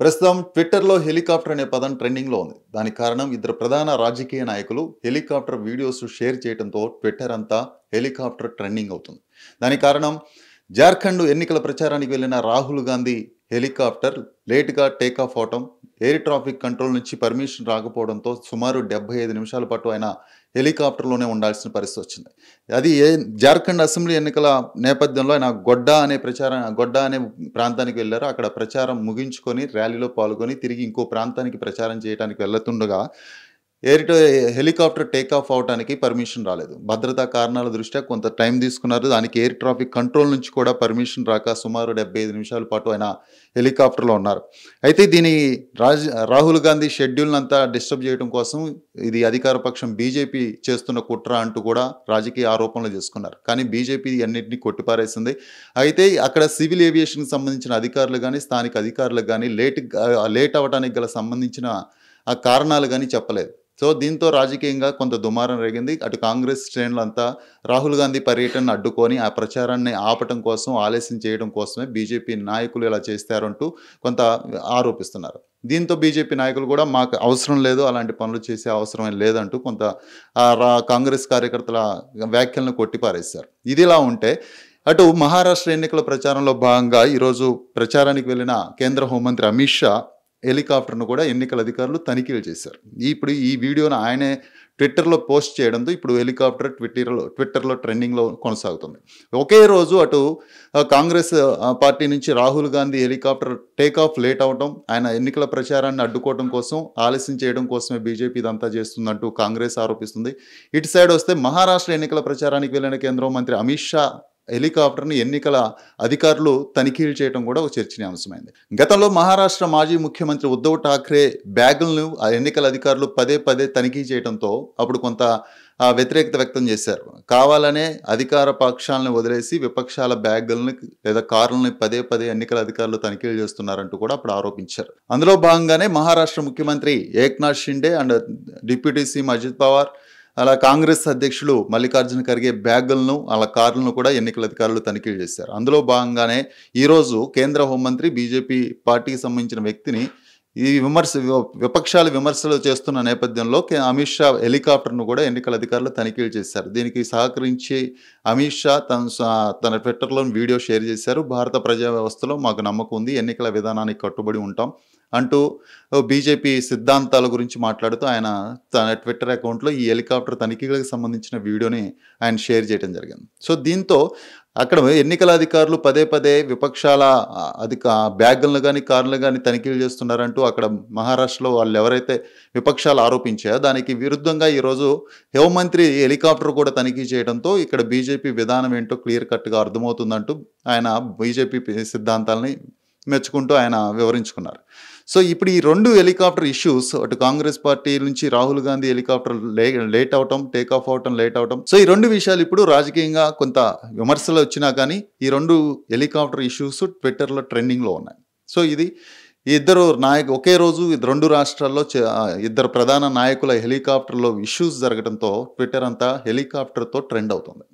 ప్రస్తుతం ట్విట్టర్లో హెలికాప్టర్ అనే పదం ట్రెండింగ్లో ఉంది దానికి కారణం ఇద్దరు ప్రధాన రాజకీయ నాయకులు హెలికాప్టర్ వీడియోస్ షేర్ చేయడంతో ట్విట్టర్ అంతా హెలికాప్టర్ ట్రెండింగ్ అవుతుంది దానికి కారణం జార్ఖండ్ ఎన్నికల ప్రచారానికి వెళ్లిన రాహుల్ గాంధీ హెలికాప్టర్ లేటుగా ఆఫ్ అవటం ఎయిర్ ట్రాఫిక్ కంట్రోల్ నుంచి పర్మిషన్ రాకపోవడంతో సుమారు డెబ్బై ఐదు నిమిషాల పాటు ఆయన హెలికాప్టర్లోనే ఉండాల్సిన పరిస్థితి వచ్చింది అది ఏ జార్ఖండ్ అసెంబ్లీ ఎన్నికల నేపథ్యంలో ఆయన గొడ్డ అనే ప్రచారం గొడ్డ అనే ప్రాంతానికి వెళ్ళారు అక్కడ ప్రచారం ముగించుకొని ర్యాలీలో పాల్గొని తిరిగి ఇంకో ప్రాంతానికి ప్రచారం చేయడానికి వెళ్తుండగా ఎయిర్ హెలికాప్టర్ ఆఫ్ అవడానికి పర్మిషన్ రాలేదు భద్రతా కారణాల దృష్ట్యా కొంత టైం తీసుకున్నారు దానికి ఎయిర్ ట్రాఫిక్ కంట్రోల్ నుంచి కూడా పర్మిషన్ రాక సుమారు డెబ్బై ఐదు నిమిషాల పాటు ఆయన హెలికాప్టర్లో ఉన్నారు అయితే దీని రాజ్ రాహుల్ గాంధీ షెడ్యూల్ని అంతా డిస్టర్బ్ చేయడం కోసం ఇది అధికార పక్షం బీజేపీ చేస్తున్న కుట్ర అంటూ కూడా రాజకీయ ఆరోపణలు చేసుకున్నారు కానీ బీజేపీ అన్నింటినీ కొట్టిపారేసింది అయితే అక్కడ సివిల్ ఏవియేషన్కి సంబంధించిన అధికారులు కానీ స్థానిక అధికారులకు కానీ లేట్ లేట్ అవ్వడానికి గల సంబంధించిన ఆ కారణాలు కానీ చెప్పలేదు సో దీంతో రాజకీయంగా కొంత దుమారం రేగింది అటు కాంగ్రెస్ అంతా రాహుల్ గాంధీ పర్యటనను అడ్డుకొని ఆ ప్రచారాన్ని ఆపటం కోసం ఆలస్యం చేయడం కోసమే బీజేపీ నాయకులు ఇలా చేస్తారంటూ కొంత ఆరోపిస్తున్నారు దీంతో బీజేపీ నాయకులు కూడా మాకు అవసరం లేదు అలాంటి పనులు చేసే అవసరం లేదంటూ కొంత కాంగ్రెస్ కార్యకర్తల వ్యాఖ్యలను కొట్టిపారేశారు ఇదిలా ఉంటే అటు మహారాష్ట్ర ఎన్నికల ప్రచారంలో భాగంగా ఈరోజు ప్రచారానికి వెళ్ళిన కేంద్ర హోంమంత్రి అమిత్ షా హెలికాప్టర్ను కూడా ఎన్నికల అధికారులు తనిఖీలు చేశారు ఇప్పుడు ఈ వీడియోను ఆయనే ట్విట్టర్లో పోస్ట్ చేయడంతో ఇప్పుడు హెలికాప్టర్ ట్విట్టర్లో ట్విట్టర్లో ట్రెండింగ్లో కొనసాగుతుంది ఒకే రోజు అటు కాంగ్రెస్ పార్టీ నుంచి Rahul Gandhi helicopter take off late అవడం ఆయన ఎన్నికల ప్రచారాన్ని అడ్డుకోవడం కోసం ఆలస్యం చేయడం కోసమే బీజేపీ ఇదంతా చేస్తుందంటూ కాంగ్రెస్ ఆరోపిస్తుంది ఇటు సైడ్ వస్తే మహారాష్ట్ర ఎన్నికల ప్రచారానికి వెళ్ళిన కేంద్ర మంత్రి అమిత్ షా హెలికాప్టర్ని ఎన్నికల అధికారులు తనిఖీలు చేయడం కూడా ఒక చర్చనీయాంశమైంది గతంలో మహారాష్ట్ర మాజీ ముఖ్యమంత్రి ఉద్ధవ్ ఠాక్రే బ్యాగులను ఆ ఎన్నికల అధికారులు పదే పదే తనిఖీ చేయడంతో అప్పుడు కొంత వ్యతిరేకత వ్యక్తం చేశారు కావాలనే అధికార పక్షాలను వదిలేసి విపక్షాల బ్యాగులను లేదా కార్లని పదే పదే ఎన్నికల అధికారులు తనిఖీలు చేస్తున్నారంటూ కూడా అప్పుడు ఆరోపించారు అందులో భాగంగానే మహారాష్ట్ర ముఖ్యమంత్రి Eknath Shinde and deputy CM Ajit Pawar అలా కాంగ్రెస్ అధ్యక్షులు మల్లికార్జున ఖర్గే బ్యాగులను అలా కార్లను కూడా ఎన్నికల అధికారులు తనిఖీలు చేశారు అందులో భాగంగానే ఈరోజు కేంద్ర హోంమంత్రి బీజేపీ పార్టీకి సంబంధించిన వ్యక్తిని ఈ విమర్శ విపక్షాలు విమర్శలు చేస్తున్న నేపథ్యంలో అమిత్ షా హెలికాప్టర్ను కూడా ఎన్నికల అధికారులు తనిఖీలు చేశారు దీనికి సహకరించి అమిత్ షా తన తన ట్విట్టర్లో వీడియో షేర్ చేశారు భారత ప్రజా వ్యవస్థలో మాకు నమ్మకం ఉంది ఎన్నికల విధానానికి కట్టుబడి ఉంటాం అంటూ బీజేపీ సిద్ధాంతాల గురించి మాట్లాడుతూ ఆయన తన ట్విట్టర్ అకౌంట్లో ఈ హెలికాప్టర్ తనిఖీలకు సంబంధించిన వీడియోని ఆయన షేర్ చేయడం జరిగింది సో దీంతో అక్కడ ఎన్నికల అధికారులు పదే పదే విపక్షాల అధిక బ్యాగులను కానీ కార్లను కానీ తనిఖీలు చేస్తున్నారంటూ అక్కడ మహారాష్ట్రలో వాళ్ళు ఎవరైతే విపక్షాలు ఆరోపించారో దానికి విరుద్ధంగా ఈరోజు హోంమంత్రి హెలికాప్టర్ కూడా తనిఖీ చేయడంతో ఇక్కడ బీజేపీ విధానం ఏంటో క్లియర్ కట్గా అర్థమవుతుందంటూ ఆయన బీజేపీ సిద్ధాంతాలని మెచ్చుకుంటూ ఆయన వివరించుకున్నారు సో ఇప్పుడు ఈ రెండు హెలికాప్టర్ ఇష్యూస్ అటు కాంగ్రెస్ పార్టీ నుంచి రాహుల్ గాంధీ హెలికాప్టర్ లేట్ అవటం టేక్ ఆఫ్ అవటం లేట్ అవటం సో ఈ రెండు విషయాలు ఇప్పుడు రాజకీయంగా కొంత విమర్శలు వచ్చినా కానీ ఈ రెండు హెలికాప్టర్ ఇష్యూస్ ట్విట్టర్లో ట్రెండింగ్లో ఉన్నాయి సో ఇది ఇద్దరు నాయకు ఒకే రోజు రెండు రాష్ట్రాల్లో ఇద్దరు ప్రధాన నాయకుల హెలికాప్టర్లో ఇష్యూస్ జరగడంతో ట్విట్టర్ అంతా హెలికాప్టర్తో ట్రెండ్ అవుతుంది